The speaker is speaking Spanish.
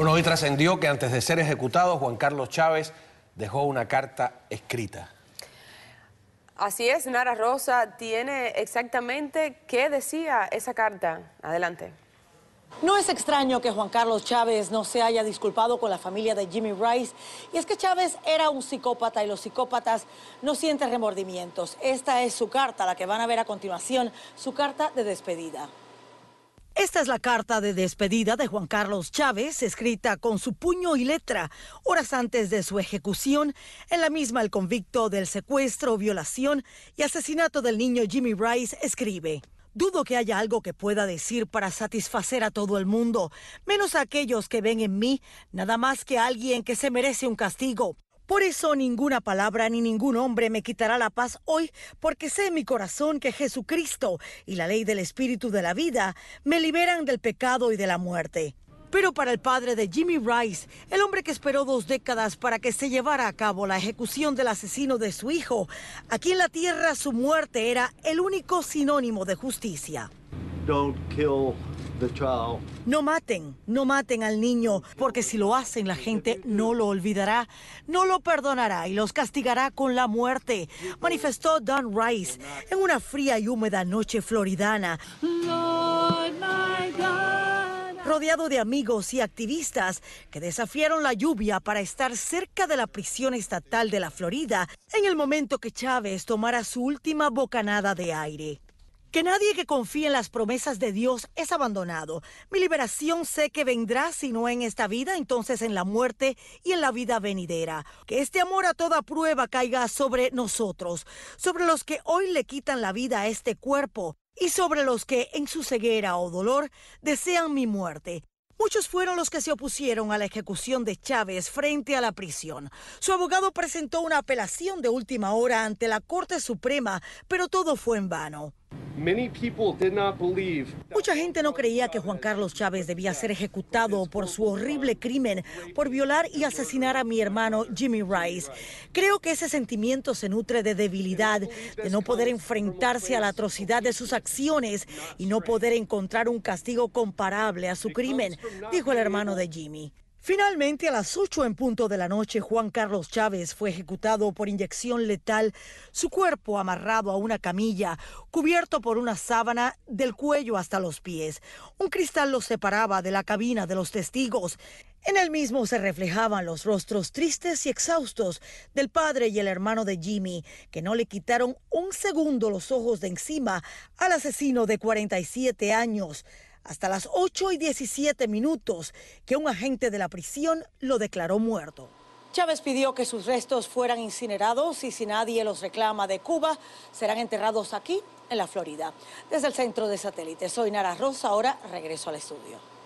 Bueno, hoy trascendió que antes de ser ejecutado, Juan Carlos Chávez dejó una carta escrita. Así es, Nara Rosa tiene exactamente qué decía esa carta. Adelante. No es extraño que Juan Carlos Chávez no se haya disculpado con la familia de Jimmy Rice. Y es que Chávez era un psicópata y los psicópatas no sienten remordimientos. Esta es su carta, la que van a ver a continuación, su carta de despedida. Esta es la carta de despedida de Juan Carlos Chávez, escrita con su puño y letra horas antes de su ejecución. En la misma, el convicto del secuestro, violación y asesinato del niño Jimmy Rice escribe. Dudo que haya algo que pueda decir para satisfacer a todo el mundo, menos a aquellos que ven en mí nada más que alguien que se merece un castigo. Por eso ninguna palabra ni ningún hombre me quitará la paz hoy, porque sé en mi corazón que Jesucristo y la ley del Espíritu de la vida me liberan del pecado y de la muerte. Pero para el padre de Jimmy Rice, el hombre que esperó dos décadas para que se llevara a cabo la ejecución del asesino de su hijo, aquí en la tierra su muerte era el único sinónimo de justicia. Don't kill no maten, no maten al niño, porque si lo hacen la gente no lo olvidará, no lo perdonará y los castigará con la muerte, manifestó Don Rice en una fría y húmeda noche floridana. Rodeado de amigos y activistas que desafiaron la lluvia para estar cerca de la prisión estatal de la Florida en el momento que Chávez tomara su última bocanada de aire. Que nadie que confíe en las promesas de Dios es abandonado. Mi liberación sé que vendrá, si no en esta vida, entonces en la muerte y en la vida venidera. Que este amor a toda prueba caiga sobre nosotros, sobre los que hoy le quitan la vida a este cuerpo y sobre los que en su ceguera o dolor desean mi muerte. Muchos fueron los que se opusieron a la ejecución de Chávez frente a la prisión. Su abogado presentó una apelación de última hora ante la Corte Suprema, pero todo fue en vano. Mucha gente no creía que Juan Carlos Chávez debía ser ejecutado por su horrible crimen, por violar y asesinar a mi hermano Jimmy Rice. Creo que ese sentimiento se nutre de debilidad, de no poder enfrentarse a la atrocidad de sus acciones y no poder encontrar un castigo comparable a su crimen, dijo el hermano de Jimmy. Finalmente, a las 8 en punto de la noche, Juan Carlos Chávez fue ejecutado por inyección letal, su cuerpo amarrado a una camilla, cubierto por una sábana del cuello hasta los pies. Un cristal lo separaba de la cabina de los testigos. En el mismo se reflejaban los rostros tristes y exhaustos del padre y el hermano de Jimmy, que no le quitaron un segundo los ojos de encima al asesino de 47 años hasta las 8 y 17 minutos que un agente de la prisión lo declaró muerto. Chávez pidió que sus restos fueran incinerados y si nadie los reclama de Cuba, serán enterrados aquí, en la Florida. Desde el centro de satélite, soy Nara Rosa, ahora regreso al estudio.